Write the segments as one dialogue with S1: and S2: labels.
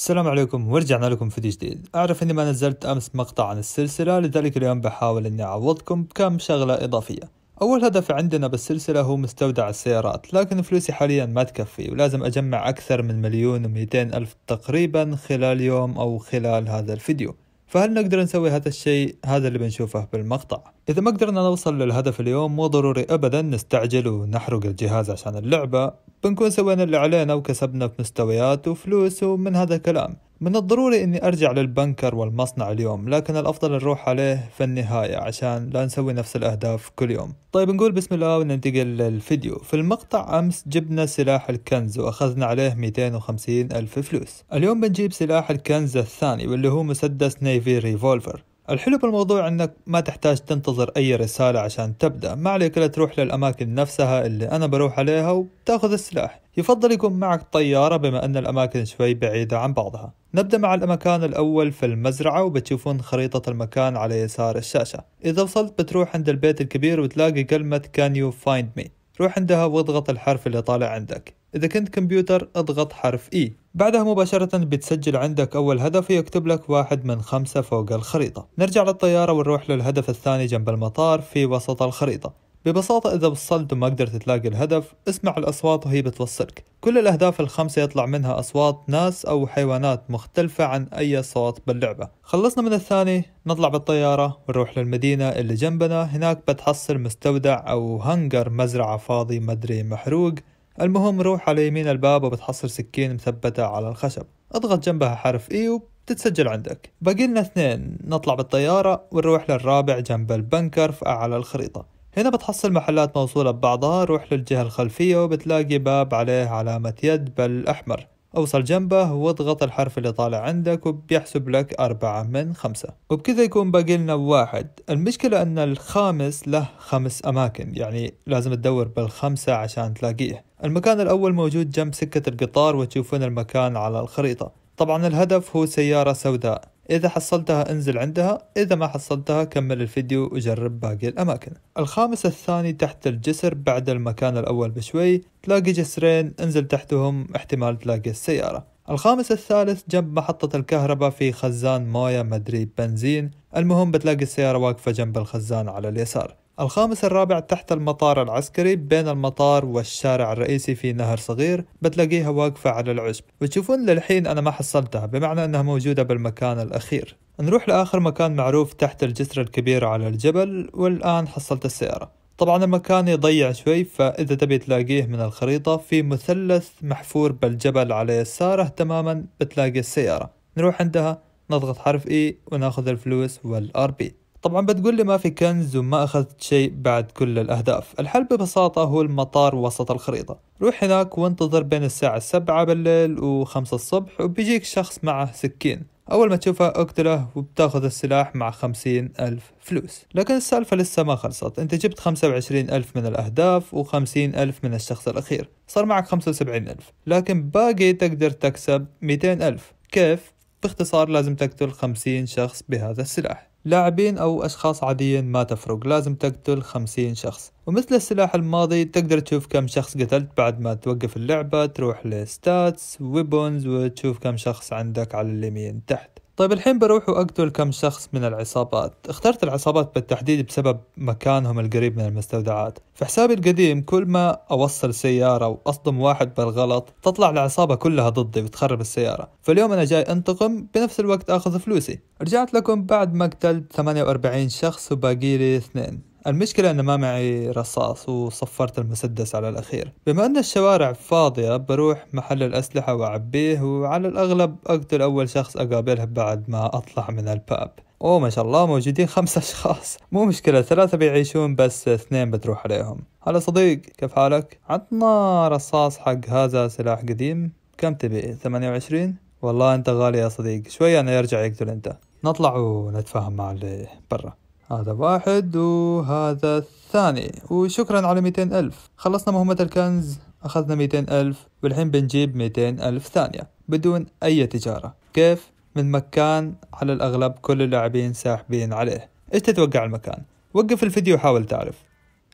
S1: السلام عليكم ورجعنا لكم فيديو جديد أعرف أني ما نزلت أمس مقطع عن السلسلة لذلك اليوم بحاول أني أعوضكم بكم شغلة إضافية أول هدف عندنا بالسلسلة هو مستودع السيارات لكن فلوسي حاليا ما تكفي ولازم أجمع أكثر من مليون ومئتين ألف تقريبا خلال يوم أو خلال هذا الفيديو فهل نقدر نسوي هذا الشيء هذا اللي بنشوفه بالمقطع إذا ما قدرنا نوصل للهدف اليوم مو ضروري أبدا نستعجل ونحرق الجهاز عشان اللعبة بنكون سوينا اللي علينا وكسبنا في مستويات وفلوس ومن هذا الكلام من الضروري اني ارجع للبنكر والمصنع اليوم لكن الافضل نروح عليه في النهاية عشان لا نسوي نفس الاهداف كل يوم طيب نقول بسم الله وننتقل للفيديو في المقطع امس جبنا سلاح الكنز واخذنا عليه 250 الف فلوس اليوم بنجيب سلاح الكنز الثاني واللي هو مسدس نيفي ريفولفر الحلو بالموضوع انك ما تحتاج تنتظر اي رسالة عشان تبدأ ما عليك لا تروح للاماكن نفسها اللي انا بروح عليها وتاخذ السلاح يفضل يكون معك طيارة بما ان الاماكن شوي بعيدة عن بعضها نبدأ مع المكان الأول في المزرعة وبتشوفون خريطة المكان على يسار الشاشة إذا وصلت بتروح عند البيت الكبير وتلاقي كلمة can you find me روح عندها واضغط الحرف اللي طالع عندك إذا كنت كمبيوتر اضغط حرف E بعدها مباشرة بتسجل عندك أول هدف ويكتب لك واحد من خمسة فوق الخريطة نرجع للطيارة ونروح للهدف الثاني جنب المطار في وسط الخريطة ببساطة إذا وصلت وما قدرت تلاقي الهدف اسمع الأصوات وهي بتوصلك كل الأهداف الخمسة يطلع منها أصوات ناس أو حيوانات مختلفة عن أي صوت باللعبة خلصنا من الثاني نطلع بالطيارة ونروح للمدينة اللي جنبنا هناك بتحصل مستودع أو هنجر مزرعة فاضي مدري محروق المهم روح على يمين الباب وبتحصل سكين مثبتة على الخشب اضغط جنبها حرف إي e وبتتسجل عندك باقي لنا اثنين نطلع بالطيارة ونروح للرابع جنب البنكر في أعلى الخريطة هنا بتحصل محلات موصولة ببعضها روح للجهة الخلفية وبتلاقي باب عليه علامة يد بالأحمر اوصل جنبه واضغط الحرف اللي طالع عندك وبيحسب لك أربعة من خمسة وبكذا يكون باقي لنا واحد المشكلة أن الخامس له خمس أماكن يعني لازم تدور بالخمسة عشان تلاقيه المكان الأول موجود جنب سكة القطار وتشوفون المكان على الخريطة طبعا الهدف هو سيارة سوداء إذا حصلتها انزل عندها إذا ما حصلتها كمل الفيديو وجرب باقي الأماكن الخامس الثاني تحت الجسر بعد المكان الأول بشوي تلاقي جسرين انزل تحتهم احتمال تلاقي السيارة الخامس الثالث جنب محطة الكهرباء في خزان موية مدري بنزين المهم بتلاقي السيارة واقفة جنب الخزان على اليسار الخامس الرابع تحت المطار العسكري بين المطار والشارع الرئيسي في نهر صغير بتلاقيها واقفة على العشب وتشوفون للحين أنا ما حصلتها بمعنى أنها موجودة بالمكان الأخير نروح لآخر مكان معروف تحت الجسر الكبير على الجبل والآن حصلت السيارة طبعا المكان يضيع شوي فإذا تبي تلاقيه من الخريطة في مثلث محفور بالجبل على يساره تماما بتلاقي السيارة نروح عندها نضغط حرف E وناخذ الفلوس والأربيت طبعا بتقول لي ما في كنز وما أخذت شيء بعد كل الأهداف الحل ببساطة هو المطار وسط الخريطة روح هناك وانتظر بين الساعة السبعة بالليل وخمسة الصبح وبيجيك شخص معه سكين أول ما تشوفه اقتله وبتاخذ السلاح مع خمسين ألف فلوس لكن السالفة لسه ما خلصت أنت جبت خمسة وعشرين ألف من الأهداف وخمسين ألف من الشخص الأخير صار معك خمسة وسبعين ألف لكن باقي تقدر تكسب ميتين ألف كيف؟ باختصار لازم تقتل خمسين شخص بهذا السلاح لاعبين أو أشخاص عاديين ما تفرق لازم تقتل خمسين شخص ومثل السلاح الماضي تقدر تشوف كم شخص قتلت بعد ما توقف اللعبة تروح لستاتس ويبونز وتشوف كم شخص عندك على اليمين تحت طيب الحين بروح وأقتل كم شخص من العصابات اخترت العصابات بالتحديد بسبب مكانهم القريب من المستودعات في حسابي القديم كل ما أوصل سيارة وأصدم واحد بالغلط تطلع العصابة كلها ضدي وتخرب السيارة فاليوم أنا جاي أنتقم بنفس الوقت أخذ فلوسي رجعت لكم بعد ما قتلت 48 شخص وباقي لي اثنين المشكلة أن ما معي رصاص وصفرت المسدس على الأخير بما أن الشوارع فاضية بروح محل الأسلحة وأعبيه وعلى الأغلب أقتل أول شخص أقابله بعد ما أطلع من الباب أوه ما شاء الله موجودين خمسة أشخاص مو مشكلة ثلاثة بيعيشون بس اثنين بتروح عليهم هلا صديق كيف حالك؟ عطنا رصاص حق هذا سلاح قديم كم تبي؟ ثمانية وعشرين؟ والله انت غالي يا صديق شوية انا يرجع يقتل انت نطلع ونتفاهم مع اللي برا هذا واحد وهذا الثاني وشكرا على ميتين ألف خلصنا مهمة الكنز أخذنا ميتين ألف والحين بنجيب ميتين ألف ثانية بدون أي تجارة كيف؟ من مكان على الأغلب كل اللاعبين ساحبين عليه إيش تتوقع المكان؟ وقف الفيديو وحاول تعرف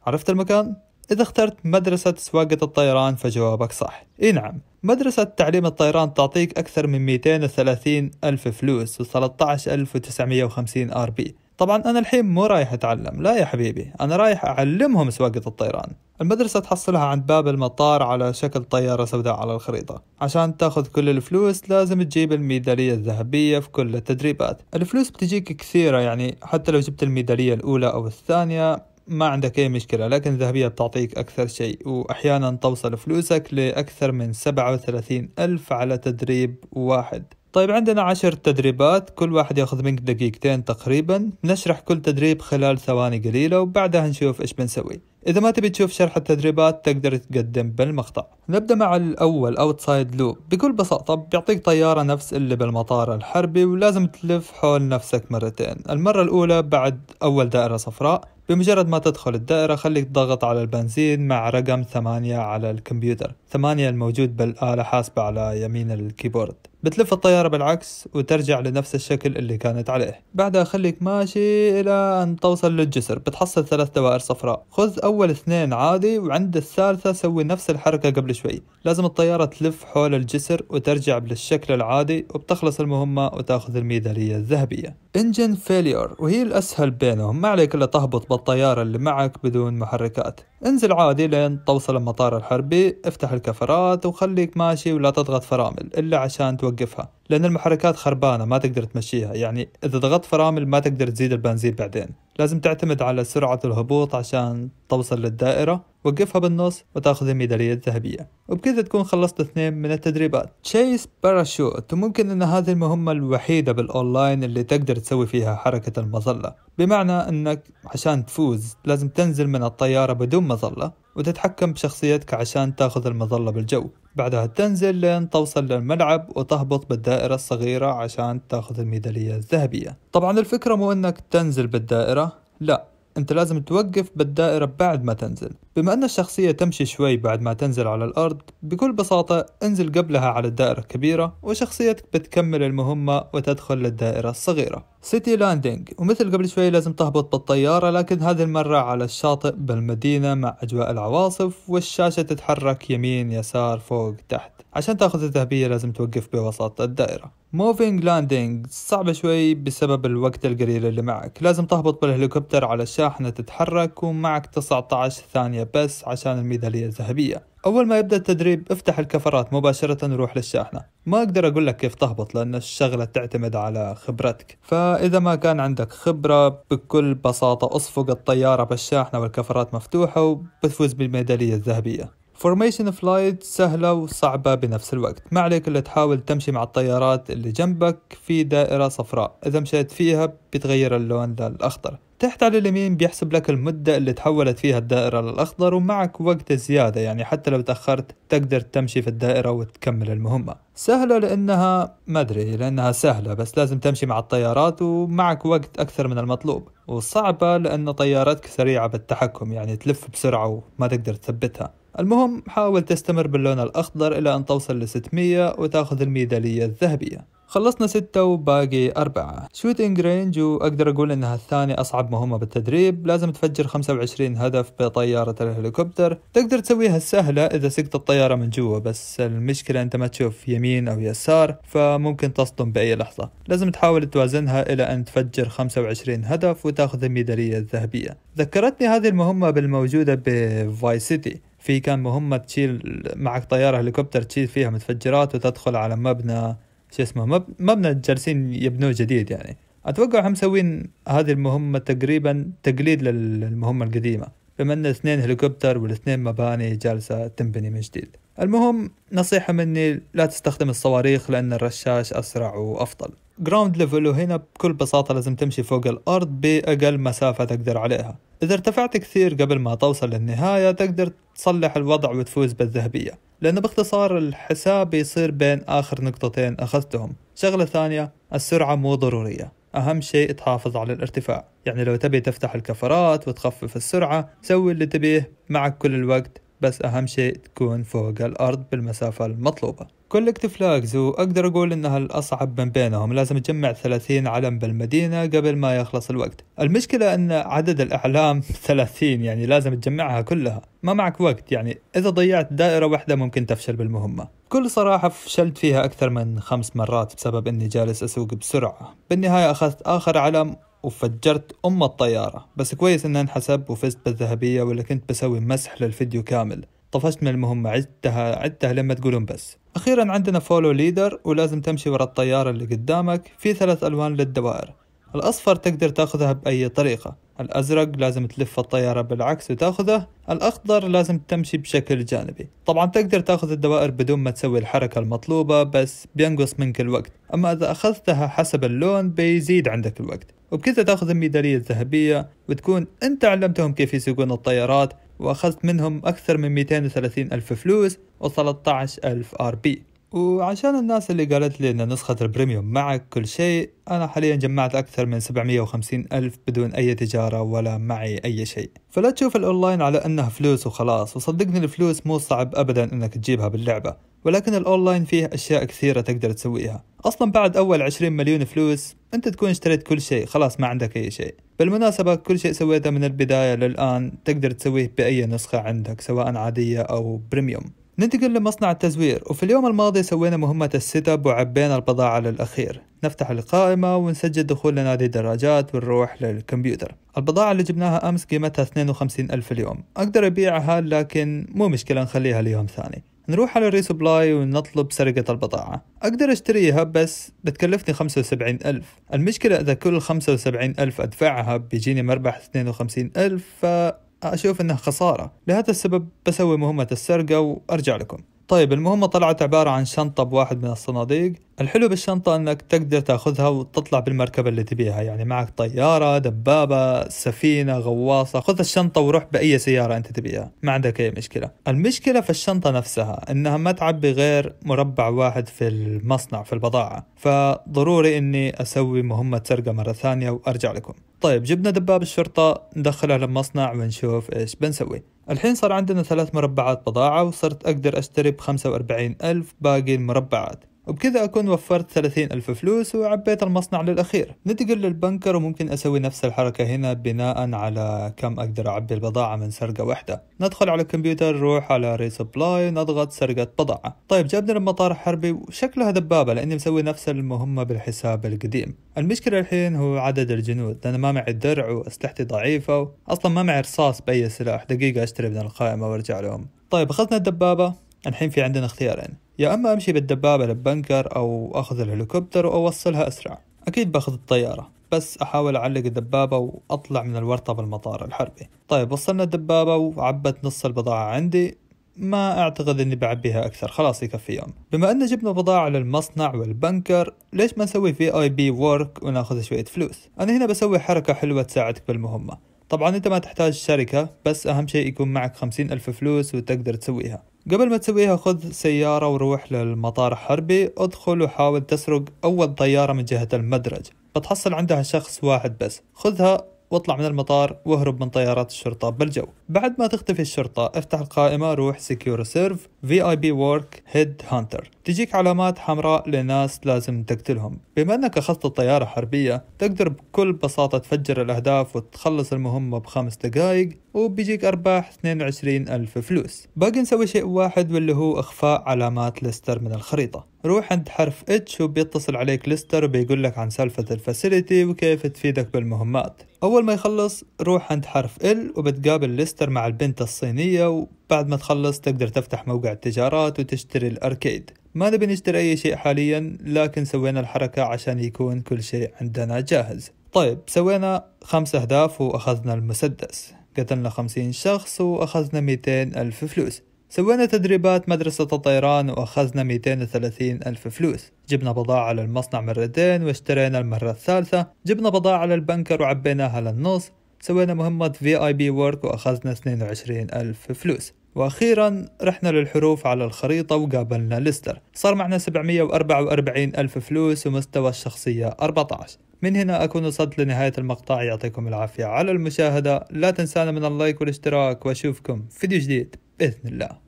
S1: عرفت المكان؟ إذا اخترت مدرسة سواقة الطيران فجوابك صح إي نعم مدرسة تعليم الطيران تعطيك أكثر من 230 ألف فلوس و 13950 آر بي طبعا أنا الحين مو رايح أتعلم لا يا حبيبي أنا رايح أعلمهم سواقة الطيران المدرسة تحصلها عند باب المطار على شكل طيارة سوداء على الخريطة عشان تاخذ كل الفلوس لازم تجيب الميدالية الذهبية في كل التدريبات الفلوس بتجيك كثيرة يعني حتى لو جبت الميدالية الأولى أو الثانية ما عندك أي مشكلة لكن الذهبية بتعطيك أكثر شيء وأحيانا توصل فلوسك لأكثر من 37 ألف على تدريب واحد طيب عندنا عشر تدريبات كل واحد ياخذ منك دقيقتين تقريبا نشرح كل تدريب خلال ثواني قليلة وبعدها نشوف ايش بنسوي إذا ما تبي تشوف شرح التدريبات تقدر تقدم بالمقطع نبدأ مع الأول أوتسايد لوب بكل بساطة بيعطيك طيارة نفس اللي بالمطار الحربي ولازم تلف حول نفسك مرتين المرة الأولى بعد أول دائرة صفراء بمجرد ما تدخل الدائرة خليك تضغط على البنزين مع رقم ثمانية على الكمبيوتر ثمانية الموجود بالآلة حاسبة على يمين الكيبورد بتلف الطيارة بالعكس وترجع لنفس الشكل اللي كانت عليه بعدها خليك ماشي إلى أن توصل للجسر بتحصل ثلاث دوائر صفراء خذ أول اثنين عادي وعند الثالثة سوي نفس الحركة قبل شوي لازم الطيارة تلف حول الجسر وترجع بالشكل العادي وبتخلص المهمة وتاخذ الميدالية الذهبية انجن فيليور وهي الأسهل بينهم ما عليك إلا تهبط بالطيارة اللي معك بدون محركات انزل عادي لين توصل المطار الحربي افتح الكفرات وخليك ماشي ولا تضغط فرامل إلا عشان توقف توقفها لأن المحركات خربانة ما تقدر تمشيها يعني إذا ضغطت فرامل ما تقدر تزيد البنزين بعدين لازم تعتمد على سرعة الهبوط عشان توصل للدائرة وقفها بالنص وتاخذ الميدالية الذهبية وبكذا تكون خلصت اثنين من التدريبات تشيس باراشوت وممكن ان هذه المهمة الوحيدة بالاونلاين اللي تقدر تسوي فيها حركة المظلة بمعنى انك عشان تفوز لازم تنزل من الطيارة بدون مظلة وتتحكم بشخصيتك عشان تاخذ المظلة بالجو بعدها تنزل لين توصل للملعب وتهبط بالدائرة الصغيرة عشان تاخذ الميدالية الذهبية طبعا الفكرة مو انك تنزل بالدائرة لا انت لازم توقف بالدائرة بعد ما تنزل بما ان الشخصية تمشي شوي بعد ما تنزل على الارض بكل بساطة انزل قبلها على الدائرة الكبيرة وشخصيتك بتكمل المهمة وتدخل للدائرة الصغيرة سيتي لاندينج ومثل قبل شوي لازم تهبط بالطيارة لكن هذه المرة على الشاطئ بالمدينة مع اجواء العواصف والشاشة تتحرك يمين يسار فوق تحت عشان تاخذ الذهبية لازم توقف بوسط الدائرة موفينج لاندينج صعبة شوي بسبب الوقت القليل اللي معك لازم تهبط بالهليكوبتر على الشاحنة تتحرك ومعك 19 ثانية بس عشان الميدالية الذهبية أول ما يبدأ التدريب افتح الكفرات مباشرة وروح للشاحنة ما أقدر أقول لك كيف تهبط لأن الشغلة تعتمد على خبرتك فإذا ما كان عندك خبرة بكل بساطة أصفق الطيارة بالشاحنة والكفرات مفتوحة وبتفوز بالميدالية الذهبية فورميشن فلايت سهلة وصعبة بنفس الوقت ما عليك إلا تحاول تمشي مع الطيارات اللي جنبك في دائرة صفراء إذا مشيت فيها بتغير اللون للأخضر تحت على اليمين بيحسب لك المدة اللي تحولت فيها الدائرة للأخضر ومعك وقت زيادة يعني حتى لو تأخرت تقدر تمشي في الدائرة وتكمل المهمة سهلة لأنها ما أدري لأنها سهلة بس لازم تمشي مع الطيارات ومعك وقت أكثر من المطلوب وصعبة لأن طيارتك سريعة بالتحكم يعني تلف بسرعة وما تقدر تثبتها المهم حاول تستمر باللون الأخضر إلى أن توصل ل 600 وتاخذ الميدالية الذهبية خلصنا ستة وباقي أربعة شوتينج رينج وأقدر أقول إنها الثاني أصعب مهمة بالتدريب لازم تفجر 25 هدف بطيارة الهليكوبتر تقدر تسويها السهلة إذا سقط الطيارة من جوا بس المشكلة أنت ما تشوف يمين أو يسار فممكن تصدم بأي لحظة لازم تحاول توازنها إلى أن تفجر 25 هدف وتاخذ الميدالية الذهبية ذكرتني هذه المهمة بالموجودة بفاي سيتي في كان مهمة تشيل معك طيارة هليكوبتر تشيل فيها متفجرات وتدخل على مبنى شو اسمه مبنى جالسين يبنوه جديد يعني اتوقع هم مسوين هذه المهمة تقريبا تقليد للمهمة القديمة بما ان اثنين هليكوبتر والاثنين مباني جالسة تنبني من جديد المهم نصيحة مني لا تستخدم الصواريخ لأن الرشاش أسرع وأفضل جراوند ليفل وهنا بكل بساطة لازم تمشي فوق الأرض بأقل مسافة تقدر عليها إذا ارتفعت كثير قبل ما توصل للنهاية تقدر تصلح الوضع وتفوز بالذهبية لأنه باختصار الحساب يصير بين آخر نقطتين أخذتهم شغلة ثانية السرعة مو ضرورية أهم شيء تحافظ على الارتفاع يعني لو تبي تفتح الكفرات وتخفف السرعة سوي اللي تبيه معك كل الوقت بس أهم شيء تكون فوق الأرض بالمسافة المطلوبة كولكتيف لاكزو واقدر أقول إنها الأصعب من بينهم لازم تجمع 30 علم بالمدينة قبل ما يخلص الوقت المشكلة أن عدد الأعلام 30 يعني لازم تجمعها كلها ما معك وقت يعني إذا ضيعت دائرة واحدة ممكن تفشل بالمهمة بكل صراحة فشلت فيها أكثر من خمس مرات بسبب إني جالس أسوق بسرعة بالنهاية أخذت آخر علم وفجرت أم الطيارة بس كويس إنه انحسب وفزت بالذهبية ولا كنت بسوي مسح للفيديو كامل طفشت من المهمة عدتها عدتها لما تقولون بس أخيرا عندنا فولو ليدر ولازم تمشي ورا الطيارة اللي قدامك في ثلاث ألوان للدوائر الأصفر تقدر تاخذها بأي طريقة الأزرق لازم تلف الطيارة بالعكس وتاخذه الأخضر لازم تمشي بشكل جانبي طبعا تقدر تاخذ الدوائر بدون ما تسوي الحركة المطلوبة بس بينقص منك الوقت أما إذا أخذتها حسب اللون بيزيد عندك الوقت وبكذا تاخذ الميدالية الذهبية وتكون أنت علمتهم كيف يسوقون الطيارات وأخذت منهم أكثر من 230 ألف فلوس و13 ألف آر بي وعشان الناس اللي قالت لي أن نسخة البريميوم معك كل شيء أنا حاليا جمعت أكثر من 750 ألف بدون أي تجارة ولا معي أي شيء فلا تشوف الأونلاين على أنها فلوس وخلاص وصدقني الفلوس مو صعب أبدا أنك تجيبها باللعبة ولكن الأونلاين فيه أشياء كثيرة تقدر تسويها أصلا بعد أول 20 مليون فلوس أنت تكون اشتريت كل شيء خلاص ما عندك أي شيء بالمناسبة كل شيء سويته من البداية للآن تقدر تسويه بأي نسخة عندك سواء عادية أو بريميوم ننتقل لمصنع التزوير وفي اليوم الماضي سوينا مهمة السيت اب وعبينا البضاعة للأخير نفتح القائمة ونسجل دخول لنادي الدراجات ونروح للكمبيوتر البضاعة اللي جبناها أمس قيمتها 52 ألف اليوم أقدر أبيعها لكن مو مشكلة نخليها ليوم ثاني نروح على الريسبلاي ونطلب سرقة البضاعة أقدر أشتريها بس بتكلفني 75 ألف المشكلة إذا كل 75 ألف أدفعها بيجيني مربح 52 ألف فأشوف أنها خسارة لهذا السبب بسوي مهمة السرقة وأرجع لكم طيب المهمة طلعت عبارة عن شنطة بواحد من الصناديق الحلو بالشنطة انك تقدر تاخذها وتطلع بالمركبة اللي تبيها يعني معك طيارة دبابة سفينة غواصة خذ الشنطة وروح بأي سيارة انت تبيها ما عندك اي مشكلة المشكلة في الشنطة نفسها انها ما تعبي غير مربع واحد في المصنع في البضاعة فضروري اني اسوي مهمة سرقة مرة ثانية وارجع لكم طيب جبنا دباب الشرطة ندخله للمصنع ونشوف ايش بنسوي الحين صار عندنا ثلاث مربعات بضاعة وصرت أقدر أشتري بخمسة وأربعين ألف باقي المربعات وبكذا أكون وفرت 30 ألف فلوس وعبيت المصنع للأخير ننتقل للبنكر وممكن أسوي نفس الحركة هنا بناء على كم أقدر أعبي البضاعة من سرقة واحدة ندخل على الكمبيوتر نروح على ريسبلاي نضغط سرقة بضاعة طيب جابني المطار حربي وشكلها دبابة لأني مسوي نفس المهمة بالحساب القديم المشكلة الحين هو عدد الجنود لأن ما معي درع وأسلحتي ضعيفة أصلا ما معي رصاص بأي سلاح دقيقة أشتري من القائمة وأرجع لهم طيب أخذنا الدبابة الحين في عندنا اختيارين يا أما أمشي بالدبابة للبنكر أو أخذ الهليكوبتر وأوصلها أسرع أكيد باخذ الطيارة بس أحاول أعلق الدبابة وأطلع من الورطة بالمطار الحربي طيب وصلنا الدبابة وعبت نص البضاعة عندي ما أعتقد أني بعبيها أكثر خلاص يكفي يوم بما أن جبنا بضاعة للمصنع والبنكر ليش ما نسوي في آي بي وورك وناخذ شوية فلوس أنا هنا بسوي حركة حلوة تساعدك بالمهمة طبعا أنت ما تحتاج شركة بس أهم شيء يكون معك خمسين ألف فلوس وتقدر تسويها قبل ما تسويها خذ سيارة وروح للمطار حربي ادخل وحاول تسرق أول طيارة من جهة المدرج بتحصل عندها شخص واحد بس خذها واطلع من المطار واهرب من طيارات الشرطة بالجو بعد ما تختفي الشرطة افتح القائمة روح سكيور سيرف في اي بي وورك هيد هانتر تجيك علامات حمراء لناس لازم تقتلهم بما انك اخذت الطيارة حربية تقدر بكل بساطة تفجر الاهداف وتخلص المهمة بخمس دقائق وبيجيك أرباح 22 ألف فلوس باقي نسوي شيء واحد واللي هو إخفاء علامات ليستر من الخريطة روح عند حرف اتش وبيتصل عليك ليستر وبيقول لك عن سالفة الفاسيلتي وكيف تفيدك بالمهمات أول ما يخلص روح عند حرف ال وبتقابل ليستر مع البنت الصينية وبعد ما تخلص تقدر تفتح موقع التجارات وتشتري الأركيد ما نبي نشتري أي شيء حاليا لكن سوينا الحركة عشان يكون كل شيء عندنا جاهز طيب سوينا خمس أهداف وأخذنا المسدس قتلنا خمسين شخص وأخذنا ميتين ألف فلوس سوينا تدريبات مدرسة الطيران وأخذنا 230 ألف فلوس جبنا بضاعة للمصنع مرتين واشترينا المرة الثالثة جبنا بضاعة للبنكر وعبيناها للنص سوينا مهمة في اي بي ورك وأخذنا 22 ألف فلوس وأخيرا رحنا للحروف على الخريطة وقابلنا ليستر صار معنا 744 ألف فلوس ومستوى الشخصية 14 من هنا أكون وصلت لنهاية المقطع يعطيكم العافية على المشاهدة لا تنسانا من اللايك والاشتراك وأشوفكم فيديو جديد بإذن الله